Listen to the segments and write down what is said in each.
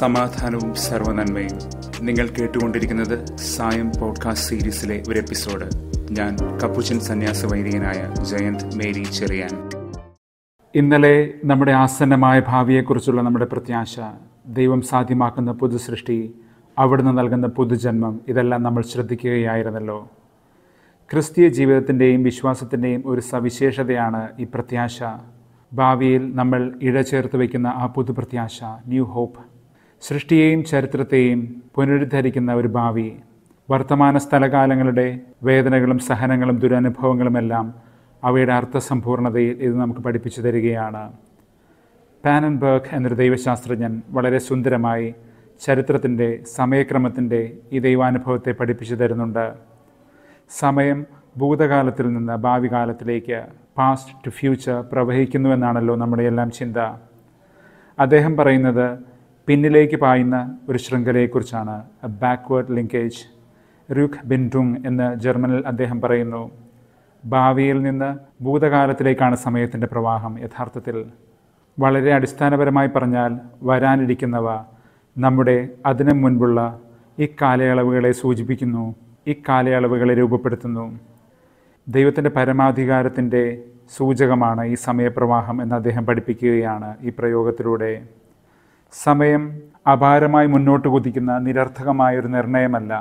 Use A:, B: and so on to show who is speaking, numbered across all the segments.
A: സമാധാനവും സർവനന്മയും നിങ്ങൾ കേട്ടുകൊണ്ടിരിക്കുന്നത് സായം പോഡ്കാസ്റ്റ് സീരീസിലെ ഒരു എപ്പിസോഡ് ഞാൻ കപ്പുച്ചൻ സന്യാസ വൈദികനായ ജയന്ത് മേരി ചെറിയാൻ ഇന്നലെ നമ്മുടെ ആസന്നമായ ഭാവിയെക്കുറിച്ചുള്ള നമ്മുടെ പ്രത്യാശ ദൈവം സാധ്യമാക്കുന്ന പുതുസൃഷ്ടി അവിടുന്ന് നൽകുന്ന പുതുജന്മം ഇതെല്ലാം നമ്മൾ ശ്രദ്ധിക്കുകയായിരുന്നല്ലോ ക്രിസ്തീയ ജീവിതത്തിൻ്റെയും വിശ്വാസത്തിൻ്റെയും ഒരു സവിശേഷതയാണ് ഈ പ്രത്യാശ ഭാവിയിൽ നമ്മൾ ഇഴ ചേർത്ത് വയ്ക്കുന്ന ആ പുതുപ്രത്യാശ ന്യൂ ഹോപ്പ് സൃഷ്ടിയെയും ചരിത്രത്തെയും പുനരുദ്ധരിക്കുന്ന ഒരു ഭാവി വർത്തമാന സ്ഥലകാലങ്ങളുടെ വേദനകളും സഹനങ്ങളും ദുരനുഭവങ്ങളുമെല്ലാം അവയുടെ അർത്ഥസമ്പൂർണതയിൽ ഇത് നമുക്ക് പഠിപ്പിച്ചു തരികയാണ് പാനൻബർഗ് എന്നൊരു ദൈവശാസ്ത്രജ്ഞൻ വളരെ സുന്ദരമായി ചരിത്രത്തിൻ്റെ സമയക്രമത്തിൻ്റെ ഈ ദൈവാനുഭവത്തെ പഠിപ്പിച്ചു തരുന്നുണ്ട് സമയം ഭൂതകാലത്തിൽ നിന്ന് ഭാവി കാലത്തിലേക്ക് പാസ്റ്റ് ടു ഫ്യൂച്ചർ പ്രവഹിക്കുന്നുവെന്നാണല്ലോ നമ്മുടെ എല്ലാം ചിന്ത അദ്ദേഹം പറയുന്നത് പിന്നിലേക്ക് പായുന്ന ഒരു ശൃംഖലയെക്കുറിച്ചാണ് ബാക്ക്വേർഡ് ലിങ്കേജ് രുഖ് ബിൻഡുങ് എന്ന് ജർമ്മനിൽ അദ്ദേഹം പറയുന്നു ഭാവിയിൽ നിന്ന് ഭൂതകാലത്തിലേക്കാണ് സമയത്തിൻ്റെ പ്രവാഹം യഥാർത്ഥത്തിൽ വളരെ അടിസ്ഥാനപരമായി പറഞ്ഞാൽ വരാനിരിക്കുന്നവ നമ്മുടെ അതിനു മുൻപുള്ള ഈ കാലയളവുകളെ സൂചിപ്പിക്കുന്നു ഈ കാലയളവുകളെ രൂപപ്പെടുത്തുന്നു ദൈവത്തിൻ്റെ പരമാധികാരത്തിൻ്റെ സൂചകമാണ് ഈ സമയപ്രവാഹം എന്ന് അദ്ദേഹം പഠിപ്പിക്കുകയാണ് ഈ പ്രയോഗത്തിലൂടെ സമയം അപാരമായി മുന്നോട്ട് കുതിക്കുന്ന നിരർത്ഥകമായൊരു നിർണയമല്ല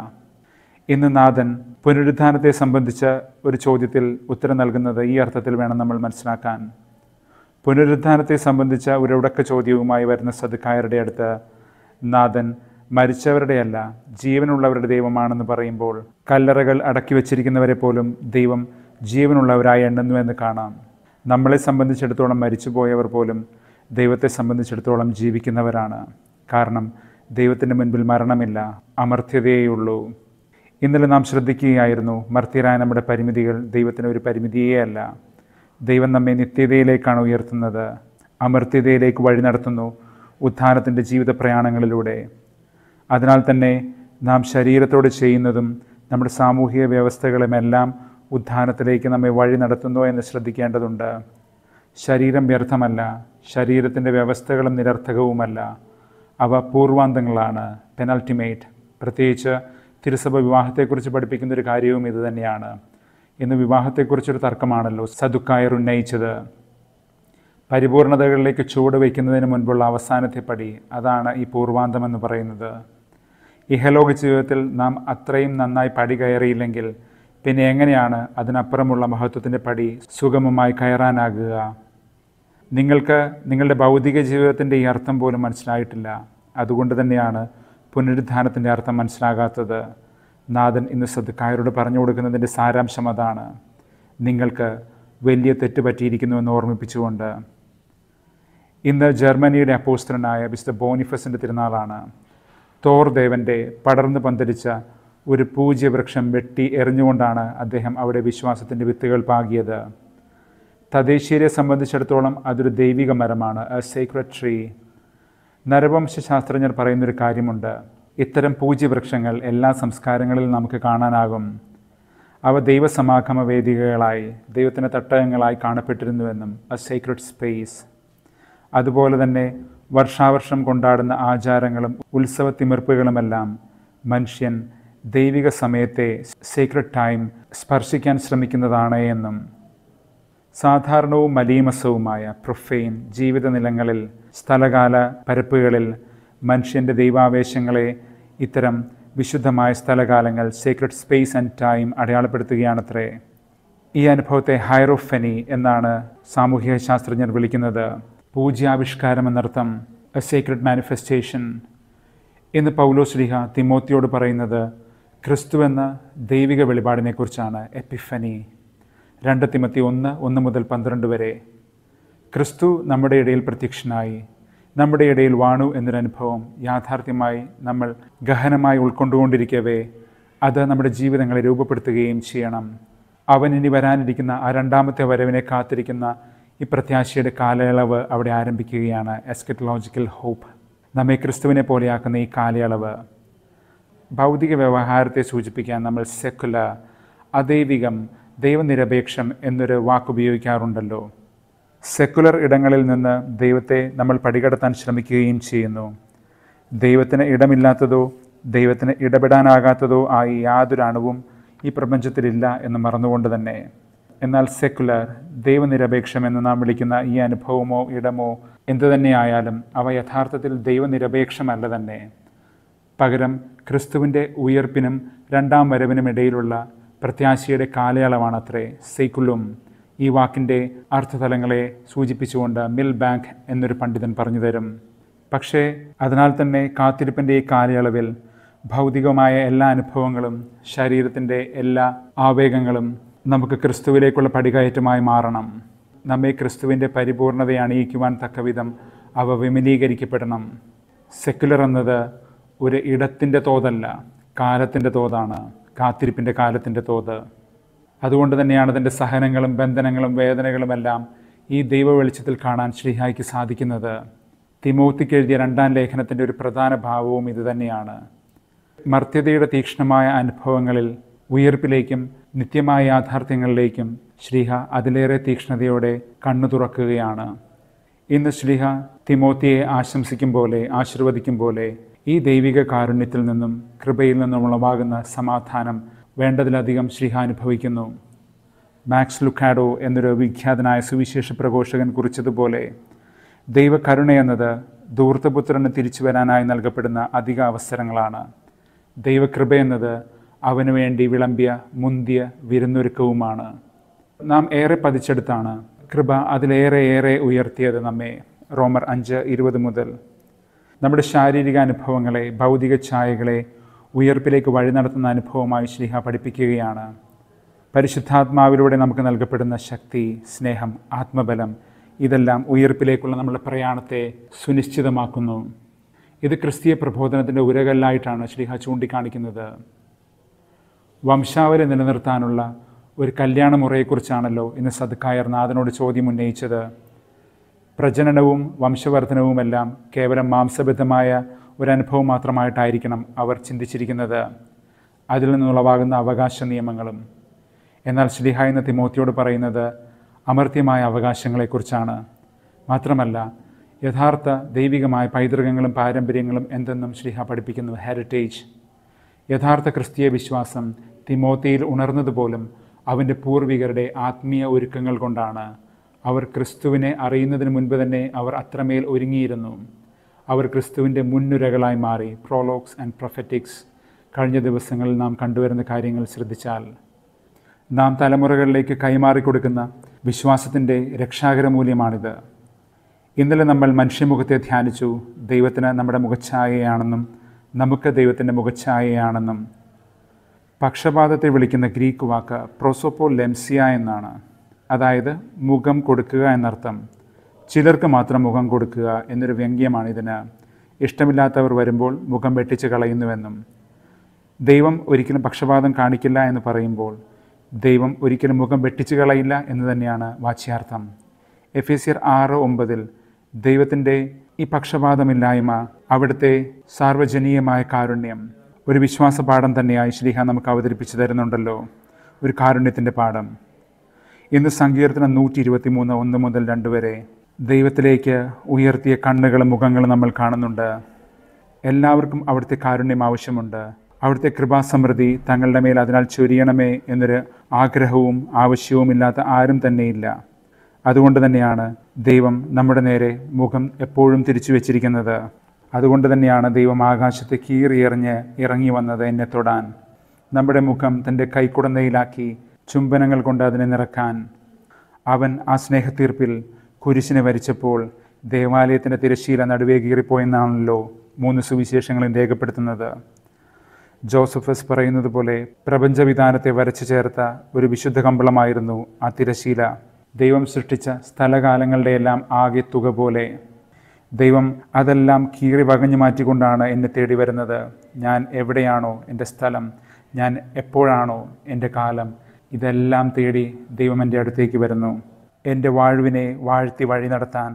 A: ഇന്ന് നാഥൻ പുനരുദ്ധാനത്തെ സംബന്ധിച്ച ഒരു ചോദ്യത്തിൽ ഉത്തരം നൽകുന്നത് ഈ അർത്ഥത്തിൽ വേണം നമ്മൾ മനസ്സിലാക്കാൻ പുനരുദ്ധാനത്തെ സംബന്ധിച്ച ഒരു ഉടക്ക ചോദ്യവുമായി വരുന്ന സദുക്കായരുടെ അടുത്ത് നാഥൻ മരിച്ചവരുടെയല്ല ജീവനുള്ളവരുടെ ദൈവമാണെന്ന് പറയുമ്പോൾ കല്ലറകൾ അടക്കി വച്ചിരിക്കുന്നവരെ പോലും ദൈവം ജീവനുള്ളവരായി എണ്ണുന്നു എന്ന് കാണാം നമ്മളെ സംബന്ധിച്ചിടത്തോളം മരിച്ചുപോയവർ പോലും ദൈവത്തെ സംബന്ധിച്ചിടത്തോളം ജീവിക്കുന്നവരാണ് കാരണം ദൈവത്തിൻ്റെ മുൻപിൽ മരണമില്ല അമർത്ഥ്യതയേയുള്ളൂ ഇന്നലെ നാം ശ്രദ്ധിക്കുകയായിരുന്നു മർത്യരായ നമ്മുടെ പരിമിതികൾ ദൈവത്തിന് ഒരു പരിമിതിയേ അല്ല ദൈവം നമ്മെ നിത്യതയിലേക്കാണ് ഉയർത്തുന്നത് അമർത്യതയിലേക്ക് വഴി നടത്തുന്നു ഉദ്ധാനത്തിൻ്റെ ജീവിത പ്രയാണങ്ങളിലൂടെ അതിനാൽ തന്നെ നാം ശരീരത്തോട് ചെയ്യുന്നതും നമ്മുടെ സാമൂഹിക വ്യവസ്ഥകളുമെല്ലാം ഉദ്ധാനത്തിലേക്ക് നമ്മെ വഴി നടത്തുന്നു എന്ന് ശ്രദ്ധിക്കേണ്ടതുണ്ട് ശരീരം വ്യർത്ഥമല്ല ശരീരത്തിൻ്റെ വ്യവസ്ഥകളും നിരർത്ഥകവുമല്ല അവ പൂർവാന്തങ്ങളാണ് പെനൾട്ടിമേറ്റ് പ്രത്യേകിച്ച് തിരുസഭ വിവാഹത്തെക്കുറിച്ച് പഠിപ്പിക്കുന്ന ഒരു കാര്യവും ഇതുതന്നെയാണ് ഇന്ന് വിവാഹത്തെക്കുറിച്ചൊരു തർക്കമാണല്ലോ സതുക്കായർ ഉന്നയിച്ചത് പരിപൂർണതകളിലേക്ക് ചുവട് വയ്ക്കുന്നതിന് മുൻപുള്ള അവസാനത്തെ പടി അതാണ് ഈ പൂർവാന്തമെന്ന് പറയുന്നത് ഇഹലോക ജീവിതത്തിൽ നാം അത്രയും നന്നായി പടി കയറിയില്ലെങ്കിൽ പിന്നെ എങ്ങനെയാണ് അതിനപ്പുറമുള്ള മഹത്വത്തിൻ്റെ പടി സുഗമമായി കയറാനാകുക നിങ്ങൾക്ക് നിങ്ങളുടെ ഭൗതിക ജീവിതത്തിൻ്റെ ഈ അർത്ഥം പോലും മനസ്സിലായിട്ടില്ല അതുകൊണ്ട് തന്നെയാണ് പുനരുദ്ധാനത്തിൻ്റെ അർത്ഥം മനസ്സിലാകാത്തത് നാഥൻ ഇന്ന് സദ്ക്കായരോട് പറഞ്ഞു കൊടുക്കുന്നതിൻ്റെ സാരാംശം അതാണ് നിങ്ങൾക്ക് വലിയ തെറ്റ് പറ്റിയിരിക്കുന്നുവെന്ന് ഓർമ്മിപ്പിച്ചുകൊണ്ട് ഇന്ന് ജർമ്മനിയുടെ അപ്പോസ്റ്റനായ മിസ്റ്റർ ബോണിഫസിൻ്റെ തിരുനാളാണ് തോർ ദേവൻ്റെ പടർന്നു പന്തലിച്ച ഒരു പൂജ്യവൃക്ഷം വെട്ടി എറിഞ്ഞുകൊണ്ടാണ് അദ്ദേഹം അവിടെ വിശ്വാസത്തിൻ്റെ വിത്തുകൾ പാകിയത് തദ്ദേശീയരെ സംബന്ധിച്ചിടത്തോളം അതൊരു ദൈവിക മരമാണ് എ സീക്രട്ട് ട്രീ നരവംശാസ്ത്രജ്ഞർ പറയുന്നൊരു കാര്യമുണ്ട് ഇത്തരം പൂജ്യവൃക്ഷങ്ങൾ എല്ലാ സംസ്കാരങ്ങളിലും നമുക്ക് കാണാനാകും അവ ദൈവസമാഗമ വേദികകളായി ദൈവത്തിൻ്റെ തട്ടകങ്ങളായി കാണപ്പെട്ടിരുന്നുവെന്നും എ സീക്രട്ട് സ്പേസ് അതുപോലെ തന്നെ വർഷാവർഷം കൊണ്ടാടുന്ന ആചാരങ്ങളും ഉത്സവ തിമിർപ്പുകളുമെല്ലാം മനുഷ്യൻ ദൈവിക സമയത്തെ സീക്രട്ട് ടൈം സ്പർശിക്കാൻ ശ്രമിക്കുന്നതാണ് എന്നും സാധാരണവും മലീമസവുമായ പ്രൊഫെയിൻ ജീവിത നിലങ്ങളിൽ സ്ഥലകാല പരപ്പുകളിൽ മനുഷ്യൻ്റെ ദൈവാവേശങ്ങളെ ഇത്തരം വിശുദ്ധമായ സ്ഥലകാലങ്ങൾ സീക്രട്ട് സ്പേസ് ആൻഡ് ടൈം അടയാളപ്പെടുത്തുകയാണത്രേ ഈ അനുഭവത്തെ ഹൈറോഫെനി എന്നാണ് സാമൂഹിക ശാസ്ത്രജ്ഞർ വിളിക്കുന്നത് പൂജ്യാവിഷ്കാരം എന്നർത്ഥം എ സീക്രട്ട് മാനിഫെസ്റ്റേഷൻ ഇന്ന് ശ്രീഹ തിമോത്തിയോട് പറയുന്നത് ക്രിസ്തു എന്ന ദൈവിക വെളിപാടിനെക്കുറിച്ചാണ് എപ്പിഫനി രണ്ട് തിമത്തി ഒന്ന് ഒന്ന് മുതൽ പന്ത്രണ്ട് വരെ ക്രിസ്തു നമ്മുടെ ഇടയിൽ പ്രത്യക്ഷനായി നമ്മുടെ ഇടയിൽ വാണു എന്നൊരനുഭവം യാഥാർത്ഥ്യമായി നമ്മൾ ഗഹനമായി ഉൾക്കൊണ്ടുകൊണ്ടിരിക്കവേ അത് നമ്മുടെ ജീവിതങ്ങളെ രൂപപ്പെടുത്തുകയും ചെയ്യണം അവൻ ഇനി വരാനിരിക്കുന്ന ആ രണ്ടാമത്തെ വരവിനെ കാത്തിരിക്കുന്ന ഈ പ്രത്യാശയുടെ കാലയളവ് അവിടെ ആരംഭിക്കുകയാണ് എസ്കറ്റലോജിക്കൽ ഹോപ്പ് നമ്മെ ക്രിസ്തുവിനെ പോലെയാക്കുന്ന ഈ കാലയളവ് ഭൗതിക വ്യവഹാരത്തെ സൂചിപ്പിക്കാൻ നമ്മൾ സെക്കുലർ അദൈവികം ദൈവനിരപേക്ഷം എന്നൊരു വാക്കുപയോഗിക്കാറുണ്ടല്ലോ സെക്കുലർ ഇടങ്ങളിൽ നിന്ന് ദൈവത്തെ നമ്മൾ പടികടത്താൻ ശ്രമിക്കുകയും ചെയ്യുന്നു ദൈവത്തിന് ഇടമില്ലാത്തതോ ദൈവത്തിന് ഇടപെടാനാകാത്തതോ ആയി യാതൊരണുവും ഈ പ്രപഞ്ചത്തിലില്ല എന്ന് മറന്നുകൊണ്ട് തന്നെ എന്നാൽ സെക്കുലർ എന്ന് നാം വിളിക്കുന്ന ഈ അനുഭവമോ ഇടമോ എന്തു തന്നെയായാലും അവ യഥാർത്ഥത്തിൽ ദൈവനിരപേക്ഷമല്ല തന്നെ പകരം ക്രിസ്തുവിൻ്റെ ഉയർപ്പിനും രണ്ടാം വരവിനും ഇടയിലുള്ള പ്രത്യാശയുടെ കാലയളവാണ് അത്രേ സൈക്കുളും ഈ വാക്കിൻ്റെ അർത്ഥതലങ്ങളെ സൂചിപ്പിച്ചുകൊണ്ട് മിൽ ബാങ്ക് എന്നൊരു പണ്ഡിതൻ പറഞ്ഞു തരും പക്ഷേ അതിനാൽ തന്നെ കാത്തിരിപ്പിൻ്റെ ഈ കാലയളവിൽ ഭൗതികമായ എല്ലാ അനുഭവങ്ങളും ശരീരത്തിൻ്റെ എല്ലാ ആവേഗങ്ങളും നമുക്ക് ക്രിസ്തുവിലേക്കുള്ള പടികയറ്റമായി മാറണം നമ്മെ ക്രിസ്തുവിൻ്റെ പരിപൂർണതയെ അണിയിക്കുവാൻ തക്കവിധം അവ വിമലീകരിക്കപ്പെടണം സെക്കുലർ എന്നത് ഒരു ഇടത്തിൻ്റെ തോതല്ല കാലത്തിൻ്റെ തോതാണ് കാത്തിരിപ്പിൻ്റെ കാലത്തിൻ്റെ തോത് അതുകൊണ്ട് തന്നെയാണ് അതിൻ്റെ സഹനങ്ങളും ബന്ധനങ്ങളും വേദനകളും എല്ലാം ഈ ദൈവ വെളിച്ചത്തിൽ കാണാൻ ശ്രീഹായിക്ക് സാധിക്കുന്നത് തിമൂത്തിക്ക് എഴുതിയ രണ്ടാം ലേഖനത്തിൻ്റെ ഒരു പ്രധാന ഭാവവും ഇതുതന്നെയാണ് മർത്യതയുടെ തീക്ഷ്ണമായ അനുഭവങ്ങളിൽ ഉയർപ്പിലേക്കും നിത്യമായ യാഥാർത്ഥ്യങ്ങളിലേക്കും ശ്രീഹ അതിലേറെ തീക്ഷ്ണതയോടെ കണ്ണു തുറക്കുകയാണ് ഇന്ന് ശ്രീഹ തിമോത്തിയെ ആശംസിക്കും പോലെ ആശീർവദിക്കും പോലെ ഈ ദൈവിക കാരുണ്യത്തിൽ നിന്നും കൃപയിൽ നിന്നും ഉളവാകുന്ന സമാധാനം വേണ്ടതിലധികം ശ്രീഹ അനുഭവിക്കുന്നു മാക്സ് ലുക്കാഡോ എന്നൊരു വിഖ്യാതനായ സുവിശേഷ പ്രഘോഷകൻ കുറിച്ചതുപോലെ ദൈവകരുണയെന്നത് ധൂർത്തപുത്രന് തിരിച്ചു വരാനായി നൽകപ്പെടുന്ന അധിക അവസരങ്ങളാണ് ദൈവകൃപയെന്നത് അവന് വേണ്ടി വിളമ്പിയ മുന്തിയ വിരുന്നൊരുക്കവുമാണ് നാം ഏറെ പതിച്ചെടുത്താണ് കൃപ അതിലേറെ ഏറെ ഉയർത്തിയത് നമ്മെ റോമർ അഞ്ച് ഇരുപത് മുതൽ നമ്മുടെ ശാരീരിക അനുഭവങ്ങളെ ഭൗതിക ഛായകളെ ഉയർപ്പിലേക്ക് വഴി നടത്തുന്ന അനുഭവമായി ശ്രീഹ പഠിപ്പിക്കുകയാണ് പരിശുദ്ധാത്മാവിലൂടെ നമുക്ക് നൽകപ്പെടുന്ന ശക്തി സ്നേഹം ആത്മബലം ഇതെല്ലാം ഉയർപ്പിലേക്കുള്ള നമ്മുടെ പ്രയാണത്തെ സുനിശ്ചിതമാക്കുന്നു ഇത് ക്രിസ്തീയ പ്രബോധനത്തിൻ്റെ ഉരകല്ലായിട്ടാണ് ശ്രീഹ ചൂണ്ടിക്കാണിക്കുന്നത് വംശാവലി നിലനിർത്താനുള്ള ഒരു കല്യാണമുറയെക്കുറിച്ചാണല്ലോ ഇന്ന് സദ്ക്കായർ നാഥനോട് ചോദ്യം ഉന്നയിച്ചത് പ്രജനനവും വംശവർധനവുമെല്ലാം കേവലം മാംസബദ്ധമായ ഒരനുഭവം മാത്രമായിട്ടായിരിക്കണം അവർ ചിന്തിച്ചിരിക്കുന്നത് അതിൽ നിന്നുളവാകുന്ന അവകാശ നിയമങ്ങളും എന്നാൽ ശ്രീഹ എന്ന തിമോത്തിയോട് പറയുന്നത് അമർത്യമായ അവകാശങ്ങളെക്കുറിച്ചാണ് മാത്രമല്ല യഥാർത്ഥ ദൈവികമായ പൈതൃകങ്ങളും പാരമ്പര്യങ്ങളും എന്തെന്നും ശ്രീഹ പഠിപ്പിക്കുന്നു ഹെറിറ്റേജ് യഥാർത്ഥ ക്രിസ്തീയ വിശ്വാസം തിമോത്തിയിൽ ഉണർന്നതുപോലും അവൻ്റെ പൂർവികരുടെ ആത്മീയ ഒരുക്കങ്ങൾ കൊണ്ടാണ് അവർ ക്രിസ്തുവിനെ അറിയുന്നതിന് മുൻപ് തന്നെ അവർ അത്രമേൽ ഒരുങ്ങിയിരുന്നു അവർ ക്രിസ്തുവിൻ്റെ മുന്നുരകളായി മാറി പ്രോലോഗ്സ് ആൻഡ് പ്രൊഫറ്റിക്സ് കഴിഞ്ഞ ദിവസങ്ങളിൽ നാം കണ്ടുവരുന്ന കാര്യങ്ങൾ ശ്രദ്ധിച്ചാൽ നാം തലമുറകളിലേക്ക് കൈമാറിക്കൊടുക്കുന്ന വിശ്വാസത്തിൻ്റെ രക്ഷാകരമൂല്യമാണിത് ഇന്നലെ നമ്മൾ മനുഷ്യമുഖത്തെ ധ്യാനിച്ചു ദൈവത്തിന് നമ്മുടെ മുഖച്ഛായയാണെന്നും നമുക്ക് ദൈവത്തിൻ്റെ മുഖച്ഛായയാണെന്നും പക്ഷപാതത്തെ വിളിക്കുന്ന ഗ്രീക്ക് വാക്ക് പ്രോസോപ്പോ ലെംസിയ എന്നാണ് അതായത് മുഖം കൊടുക്കുക എന്നർത്ഥം ചിലർക്ക് മാത്രം മുഖം കൊടുക്കുക എന്നൊരു വ്യംഗ്യമാണ് ഇതിന് ഇഷ്ടമില്ലാത്തവർ വരുമ്പോൾ മുഖം വെട്ടിച്ച് കളയുന്നുവെന്നും ദൈവം ഒരിക്കലും പക്ഷപാതം കാണിക്കില്ല എന്ന് പറയുമ്പോൾ ദൈവം ഒരിക്കലും മുഖം വെട്ടിച്ച് കളയില്ല എന്ന് തന്നെയാണ് വാച്യാർത്ഥം എഫേസ്യർ ആറ് ഒമ്പതിൽ ദൈവത്തിൻ്റെ ഈ പക്ഷപാതമില്ലായ്മ അവിടുത്തെ സാർവജനീയമായ കാരുണ്യം ഒരു വിശ്വാസ പാഠം തന്നെയായി ശ്രീഹ നമുക്ക് അവതരിപ്പിച്ചു തരുന്നുണ്ടല്ലോ ഒരു കാരുണ്യത്തിൻ്റെ പാഠം ഇന്ന് സങ്കീർത്തനം നൂറ്റി ഇരുപത്തി മൂന്ന് ഒന്ന് മുതൽ രണ്ട് വരെ ദൈവത്തിലേക്ക് ഉയർത്തിയ കണ്ണുകളും മുഖങ്ങളും നമ്മൾ കാണുന്നുണ്ട് എല്ലാവർക്കും അവിടുത്തെ കാരുണ്യം ആവശ്യമുണ്ട് അവിടുത്തെ കൃപാസമൃദ്ധി തങ്ങളുടെ മേൽ അതിനാൽ ചൊരിയണമേ എന്നൊരു ആഗ്രഹവും ആവശ്യവും ഇല്ലാത്ത ആരും തന്നെയില്ല അതുകൊണ്ട് തന്നെയാണ് ദൈവം നമ്മുടെ നേരെ മുഖം എപ്പോഴും തിരിച്ചു വച്ചിരിക്കുന്നത് അതുകൊണ്ട് തന്നെയാണ് ദൈവം ആകാശത്തെ കീറിയെറിഞ്ഞ് ഇറങ്ങി വന്നത് എന്നെ തൊടാൻ നമ്മുടെ മുഖം തൻ്റെ കൈക്കുടന്നയിലാക്കി ചുംബനങ്ങൾ കൊണ്ട് അതിനെ നിറക്കാൻ അവൻ ആ സ്നേഹത്തീർപ്പിൽ കുരിശിനെ വരിച്ചപ്പോൾ ദേവാലയത്തിൻ്റെ തിരശ്ശീല നടുവേ കീറിപ്പോയെന്നാണല്ലോ മൂന്ന് സുവിശേഷങ്ങളും രേഖപ്പെടുത്തുന്നത് ജോസഫസ് പറയുന്നത് പോലെ പ്രപഞ്ചവിധാനത്തെ വരച്ചു ചേർത്ത ഒരു വിശുദ്ധ കമ്പളമായിരുന്നു ആ തിരശീല ദൈവം സൃഷ്ടിച്ച സ്ഥലകാലങ്ങളുടെയെല്ലാം ആകെ തുക പോലെ ദൈവം അതെല്ലാം കീറി വകഞ്ഞു മാറ്റിക്കൊണ്ടാണ് എന്നെ തേടി വരുന്നത് ഞാൻ എവിടെയാണോ എൻ്റെ സ്ഥലം ഞാൻ എപ്പോഴാണോ എൻ്റെ കാലം ഇതെല്ലാം തേടി ദൈവം എൻ്റെ അടുത്തേക്ക് വരുന്നു എൻ്റെ വാഴുവിനെ വാഴ്ത്തി വഴി നടത്താൻ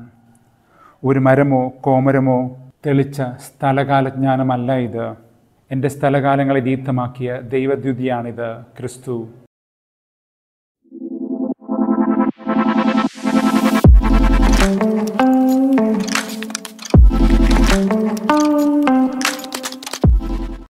A: ഒരു മരമോ കോമരമോ തെളിച്ച സ്ഥലകാലജ്ഞാനമല്ല ഇത് എൻ്റെ സ്ഥലകാലങ്ങളെ ദീപ്തമാക്കിയ ദൈവദ്യുതിയാണിത് ക്രിസ്തു thank you